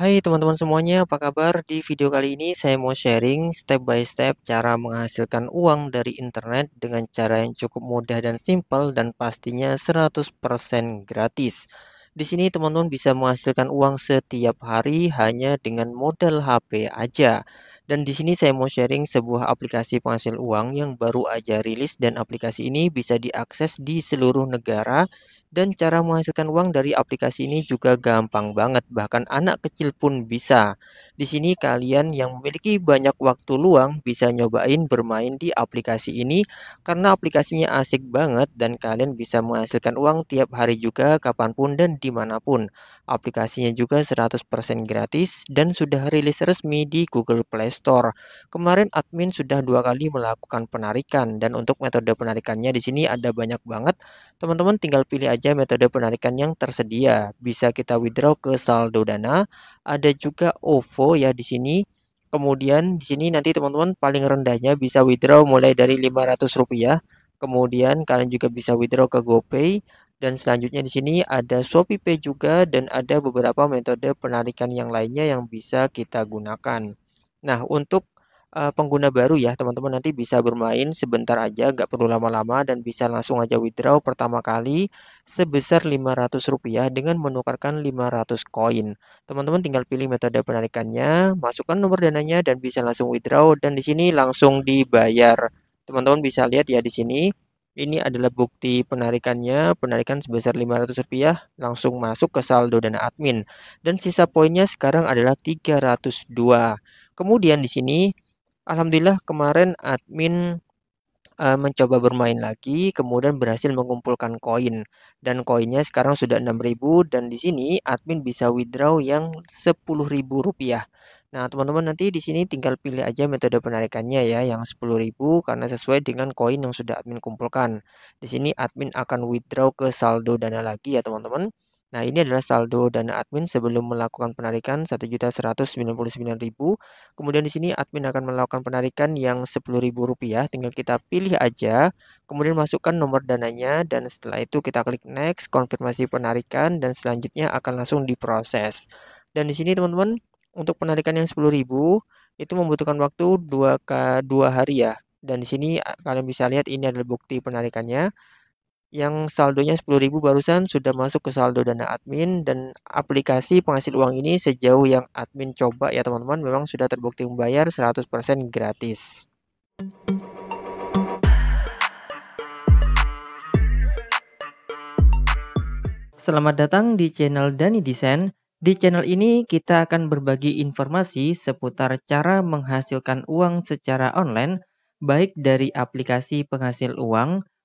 Hai teman-teman semuanya, apa kabar? Di video kali ini saya mau sharing step by step cara menghasilkan uang dari internet dengan cara yang cukup mudah dan simple dan pastinya 100% gratis. Di sini teman-teman bisa menghasilkan uang setiap hari hanya dengan modal HP aja. Dan di sini saya mau sharing sebuah aplikasi penghasil uang yang baru aja rilis dan aplikasi ini bisa diakses di seluruh negara dan cara menghasilkan uang dari aplikasi ini juga gampang banget bahkan anak kecil pun bisa. Di sini kalian yang memiliki banyak waktu luang bisa nyobain bermain di aplikasi ini karena aplikasinya asik banget dan kalian bisa menghasilkan uang tiap hari juga kapanpun dan dimanapun. Aplikasinya juga 100% gratis dan sudah rilis resmi di Google Play Store investor. Kemarin admin sudah dua kali melakukan penarikan dan untuk metode penarikannya di sini ada banyak banget. Teman-teman tinggal pilih aja metode penarikan yang tersedia. Bisa kita withdraw ke saldo dana, ada juga OVO ya di sini. Kemudian di sini nanti teman-teman paling rendahnya bisa withdraw mulai dari Rp500. Kemudian kalian juga bisa withdraw ke GoPay dan selanjutnya di sini ada ShopeePay juga dan ada beberapa metode penarikan yang lainnya yang bisa kita gunakan. Nah, untuk uh, pengguna baru ya, teman-teman nanti bisa bermain sebentar aja, nggak perlu lama-lama dan bisa langsung aja withdraw pertama kali sebesar Rp500 dengan menukarkan 500 koin. Teman-teman tinggal pilih metode penarikannya, masukkan nomor dananya dan bisa langsung withdraw dan di sini langsung dibayar. Teman-teman bisa lihat ya di sini ini adalah bukti penarikannya, penarikan sebesar Rp500 langsung masuk ke saldo dana admin. Dan sisa poinnya sekarang adalah 302. Kemudian di sini alhamdulillah kemarin admin uh, mencoba bermain lagi kemudian berhasil mengumpulkan koin dan koinnya sekarang sudah 6000 dan di sini admin bisa withdraw yang rp 10.000 rupiah. Nah, teman-teman nanti di sini tinggal pilih aja metode penarikannya ya yang 10.000 karena sesuai dengan koin yang sudah admin kumpulkan. Di sini admin akan withdraw ke saldo dana lagi ya, teman-teman. Nah, ini adalah saldo dana admin sebelum melakukan penarikan 1.199.000. Kemudian di sini admin akan melakukan penarikan yang Rp10.000, tinggal kita pilih aja, kemudian masukkan nomor dananya dan setelah itu kita klik next, konfirmasi penarikan dan selanjutnya akan langsung diproses. Dan di sini teman-teman, untuk penarikan yang 10.000 itu membutuhkan waktu 2 ke 2 hari ya. Dan di sini kalian bisa lihat ini adalah bukti penarikannya yang saldonya 10.000 barusan sudah masuk ke saldo dana admin dan aplikasi penghasil uang ini sejauh yang admin coba ya teman-teman memang sudah terbukti membayar 100% gratis. Selamat datang di channel Dani Desain. Di channel ini kita akan berbagi informasi seputar cara menghasilkan uang secara online baik dari aplikasi penghasil uang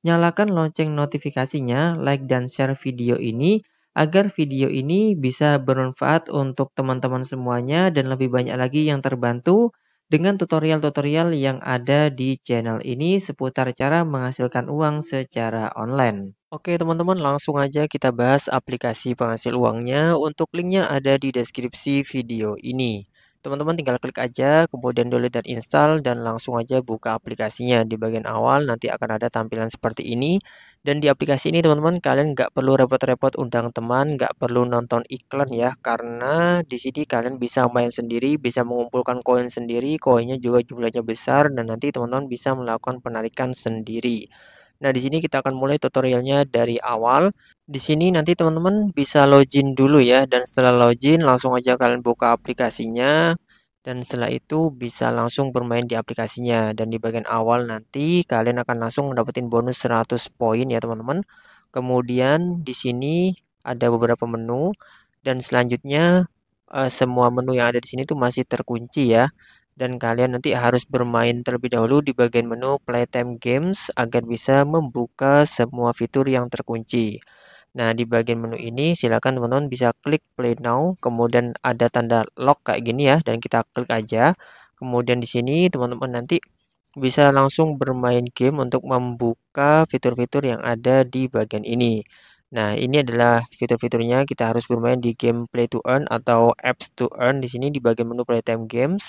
Nyalakan lonceng notifikasinya, like dan share video ini agar video ini bisa bermanfaat untuk teman-teman semuanya dan lebih banyak lagi yang terbantu dengan tutorial-tutorial yang ada di channel ini seputar cara menghasilkan uang secara online. Oke teman-teman langsung aja kita bahas aplikasi penghasil uangnya untuk linknya ada di deskripsi video ini. Teman-teman tinggal klik aja, kemudian download dan install, dan langsung aja buka aplikasinya. Di bagian awal nanti akan ada tampilan seperti ini. Dan di aplikasi ini teman-teman kalian nggak perlu repot-repot undang teman, nggak perlu nonton iklan ya, karena di sini kalian bisa main sendiri, bisa mengumpulkan koin sendiri, koinnya juga jumlahnya besar, dan nanti teman-teman bisa melakukan penarikan sendiri. Nah, di sini kita akan mulai tutorialnya dari awal. Di sini nanti teman-teman bisa login dulu ya, dan setelah login langsung aja kalian buka aplikasinya. Dan setelah itu bisa langsung bermain di aplikasinya. Dan di bagian awal nanti kalian akan langsung mendapatkan bonus 100 poin ya teman-teman. Kemudian di sini ada beberapa menu. Dan selanjutnya eh, semua menu yang ada di sini itu masih terkunci ya dan kalian nanti harus bermain terlebih dahulu di bagian menu Playtime Games agar bisa membuka semua fitur yang terkunci. Nah, di bagian menu ini silahkan teman-teman bisa klik Play Now, kemudian ada tanda lock kayak gini ya dan kita klik aja. Kemudian di sini teman-teman nanti bisa langsung bermain game untuk membuka fitur-fitur yang ada di bagian ini. Nah, ini adalah fitur-fiturnya. Kita harus bermain di game Play to Earn atau Apps to Earn di sini di bagian menu Playtime Games.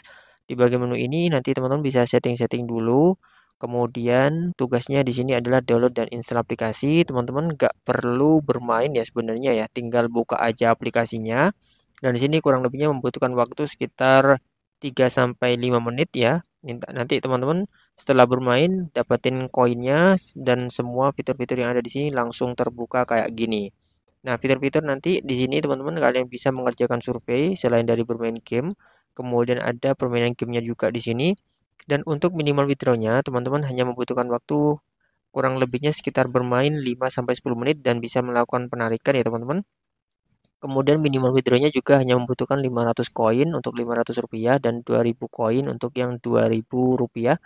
Di bagian menu ini nanti teman-teman bisa setting-setting dulu. Kemudian tugasnya di sini adalah download dan install aplikasi. Teman-teman nggak perlu bermain ya sebenarnya ya, tinggal buka aja aplikasinya. Dan di sini kurang lebihnya membutuhkan waktu sekitar 3 sampai 5 menit ya. Nanti teman-teman setelah bermain dapetin koinnya dan semua fitur-fitur yang ada di sini langsung terbuka kayak gini. Nah, fitur-fitur nanti di sini teman-teman kalian bisa mengerjakan survei selain dari bermain game. Kemudian ada permainan gamenya juga di sini. Dan untuk minimal withdrawnya teman-teman hanya membutuhkan waktu kurang lebihnya sekitar bermain 5-10 menit dan bisa melakukan penarikan ya teman-teman. Kemudian minimal withdrawnya juga hanya membutuhkan 500 koin untuk 500 rupiah dan 2000 koin untuk yang 2000 rupiah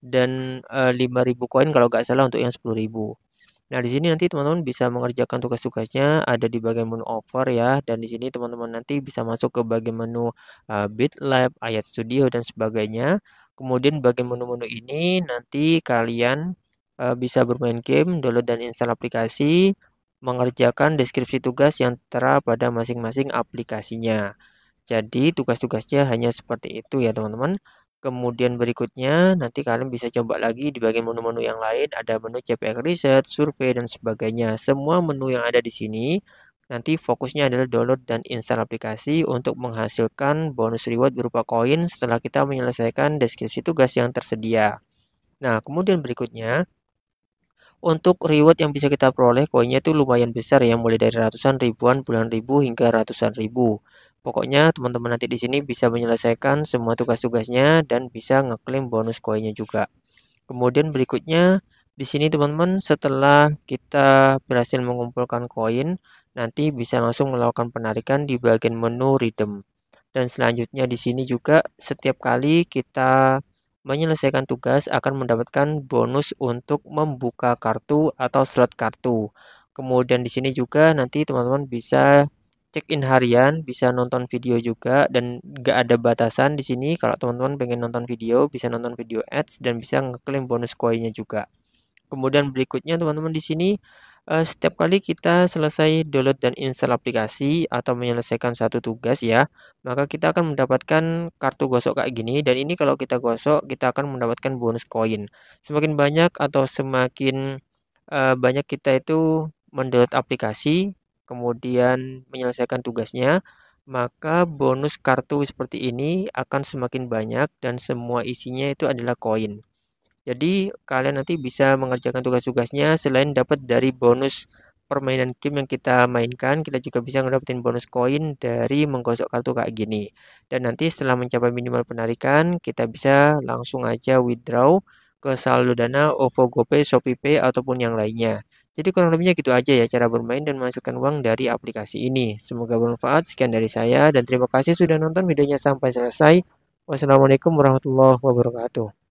dan e, eh, 5000 koin kalau nggak salah untuk yang 10.000. Nah, di sini nanti teman-teman bisa mengerjakan tugas-tugasnya ada di bagian menu over ya dan di sini teman-teman nanti bisa masuk ke bagian menu uh, BitLab, Ayat Studio dan sebagainya. Kemudian bagian menu-menu ini nanti kalian uh, bisa bermain game, download dan install aplikasi, mengerjakan deskripsi tugas yang tertera pada masing-masing aplikasinya. Jadi tugas-tugasnya hanya seperti itu ya teman-teman. Kemudian berikutnya nanti kalian bisa coba lagi di bagian menu-menu yang lain ada menu CPR riset, Survei dan sebagainya. Semua menu yang ada di sini nanti fokusnya adalah download dan install aplikasi untuk menghasilkan bonus reward berupa koin setelah kita menyelesaikan deskripsi tugas yang tersedia. Nah, kemudian berikutnya untuk reward yang bisa kita peroleh koinnya itu lumayan besar ya mulai dari ratusan ribuan, bulan ribu hingga ratusan ribu. Pokoknya teman-teman nanti di sini bisa menyelesaikan semua tugas-tugasnya dan bisa ngeklaim bonus koinnya juga. Kemudian berikutnya di sini teman-teman setelah kita berhasil mengumpulkan koin, nanti bisa langsung melakukan penarikan di bagian menu redeem. Dan selanjutnya di sini juga setiap kali kita menyelesaikan tugas akan mendapatkan bonus untuk membuka kartu atau slot kartu. Kemudian di sini juga nanti teman-teman bisa check-in harian, bisa nonton video juga dan gak ada batasan di sini. Kalau teman-teman pengen nonton video, bisa nonton video ads dan bisa ngeklaim bonus koinnya juga. Kemudian berikutnya teman-teman di sini uh, setiap kali kita selesai download dan install aplikasi atau menyelesaikan satu tugas ya, maka kita akan mendapatkan kartu gosok kayak gini dan ini kalau kita gosok kita akan mendapatkan bonus koin. Semakin banyak atau semakin uh, banyak kita itu mendownload aplikasi kemudian menyelesaikan tugasnya, maka bonus kartu seperti ini akan semakin banyak dan semua isinya itu adalah koin. Jadi kalian nanti bisa mengerjakan tugas-tugasnya selain dapat dari bonus permainan game yang kita mainkan, kita juga bisa ngedapetin bonus koin dari menggosok kartu kayak gini. Dan nanti setelah mencapai minimal penarikan, kita bisa langsung aja withdraw ke saldo dana OVO GoPay, ShopeePay ataupun yang lainnya. Jadi kurang lebihnya gitu aja ya cara bermain dan memasukkan uang dari aplikasi ini. Semoga bermanfaat. Sekian dari saya dan terima kasih sudah nonton videonya sampai selesai. Wassalamualaikum warahmatullahi wabarakatuh.